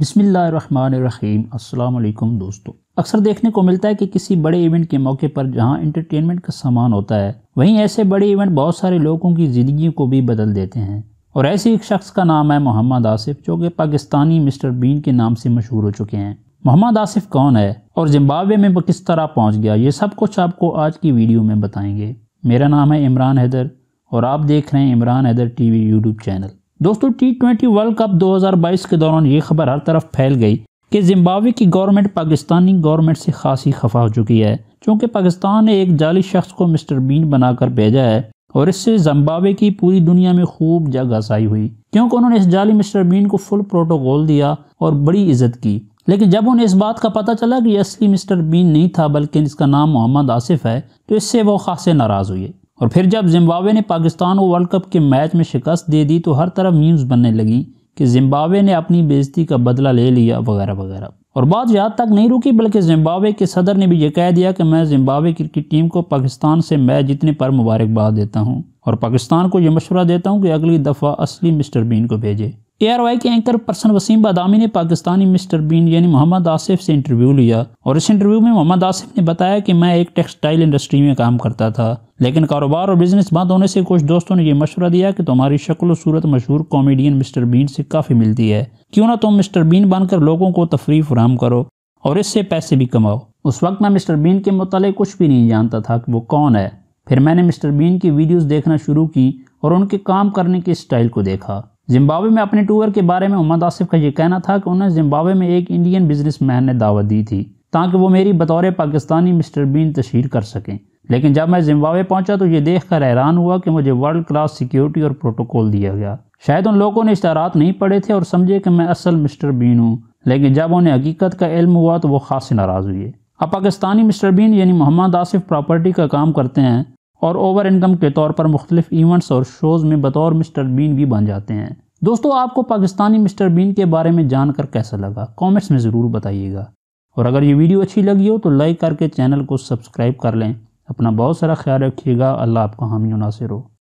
बिसमीम् अल्लाम दोस्तों अक्सर देखने को मिलता है कि किसी बड़े इवेंट के मौके पर जहां एंटरटेनमेंट का सामान होता है वहीं ऐसे बड़े इवेंट बहुत सारे लोगों की ज़िंदगी को भी बदल देते हैं और ऐसे एक शख्स का नाम है मोहम्मद आसिफ जो कि पाकिस्तानी मिस्टर बीन के नाम से मशहूर हो चुके हैं मोहम्मद आसिफ कौन है और जिम्बावे में वो किस तरह पहुँच गया ये सब कुछ आपको आज की वीडियो में बताएंगे मेरा नाम है इमरान हैदर और आप देख रहे हैं Imran Haider V YouTube channel दोस्तों टी ट्वेंटी वर्ल्ड कप 2022 के दौरान ये खबर हर तरफ फैल गई कि जिम्बावे की गवर्नमेंट पाकिस्तानी गवर्नमेंट से खासी खफा हो चुकी है क्योंकि पाकिस्तान ने एक जाली शख्स को मिस्टर बीन बनाकर भेजा है और इससे जम्बावे की पूरी दुनिया में खूब जग आसाई हुई क्योंकि उन्होंने इस जाली मिस्टर बीन को फुल प्रोटोकॉल दिया और बड़ी इज्जत की लेकिन जब उन्हें इस बात का पता चला कि असली मिस्टर बीन नहीं था बल्कि इसका नाम मोहम्मद आसिफ है तो इससे वो खासे नाराज़ हुए और फिर जब जिम्बावे ने पाकिस्तान को वर्ल्ड कप के मैच में शिकस्त दे दी तो हर तरफ मीम्स बनने लगी कि जिम्बावे ने अपनी बेजती का बदला ले लिया वगैरह वगैरह और बात यहाँ तक नहीं रुकी बल्कि जिम्बावे के सदर ने भी यह कह दिया कि मैं जिम्बावे क्रिकेट टीम को पाकिस्तान से मैच जीतने पर मुबारकबाद देता हूँ और पाकिस्तान को यह मशवरा देता हूँ कि अगली दफ़ा असली मिस्टर बीन को भेजे एआरवाई के एंकर पर्सन वसीम बदामी ने पाकिस्तानी मिस्टर बीन यानी मोहम्मद आसिफ से इंटरव्यू लिया और इस इंटरव्यू में मोहम्मद आसिफ ने बताया कि मैं एक टेक्सटाइल इंडस्ट्री में काम करता था लेकिन कारोबार और बिजनेस बंद होने से कुछ दोस्तों ने यह मशवरा दिया कि तुम्हारी शक्ल और सूरत मशहूर कॉमेडियन मिस्टर बीन से काफ़ी मिलती है क्यों ना तुम मिस्टर बीन बनकर लोगों को तफरी फराम करो और इससे पैसे भी कमाओ उस वक्त मैं मिस्टर बीन के मुतल कुछ भी नहीं जानता था कि वो कौन है फिर मैंने मिस्टर बीन की वीडियोज़ देखना शुरू की और उनके काम करने के स्टाइल को देखा जिम्बावे में अपने टूर के बारे में मोहम्मद आसिफ का ये कहना था कि उन्हें ज़िम्बावे में एक इंडियन मैन ने दावत दी थी ताकि वो मेरी बतौर पाकिस्तानी मिस्टर बीन तशहर कर सकें लेकिन जब मैं जिम्बावे पहुंचा तो ये देख कर हैरान हुआ कि मुझे वर्ल्ड क्लास सिक्योरिटी और प्रोटोकॉल दिया गया शायद उन लोगों ने इश्तारात नहीं पढ़े थे और समझे कि मैं असल मिस्टर बीन हूँ लेकिन जब उन्हें हकीकत का इल्म हुआ तो वो खास नाराज़ हुए अब पाकिस्तानी मिस्टर बीन यानी मोहम्मद आसिफ प्रॉपर्टी का काम करते हैं और ओवर इनकम के तौर पर मुख्तलिफ इवेंट्स और शोज़ में बतौर मिस्टर बीन भी बन जाते हैं दोस्तों आपको पाकिस्तानी मिस्टर बीन के बारे में जानकर कैसा लगा कमेंट्स में ज़रूर बताइएगा और अगर ये वीडियो अच्छी लगी हो तो लाइक करके चैनल को सब्सक्राइब कर लें अपना बहुत सारा ख्याल रखिएगा अल्लाह आपका हामी नासिर हो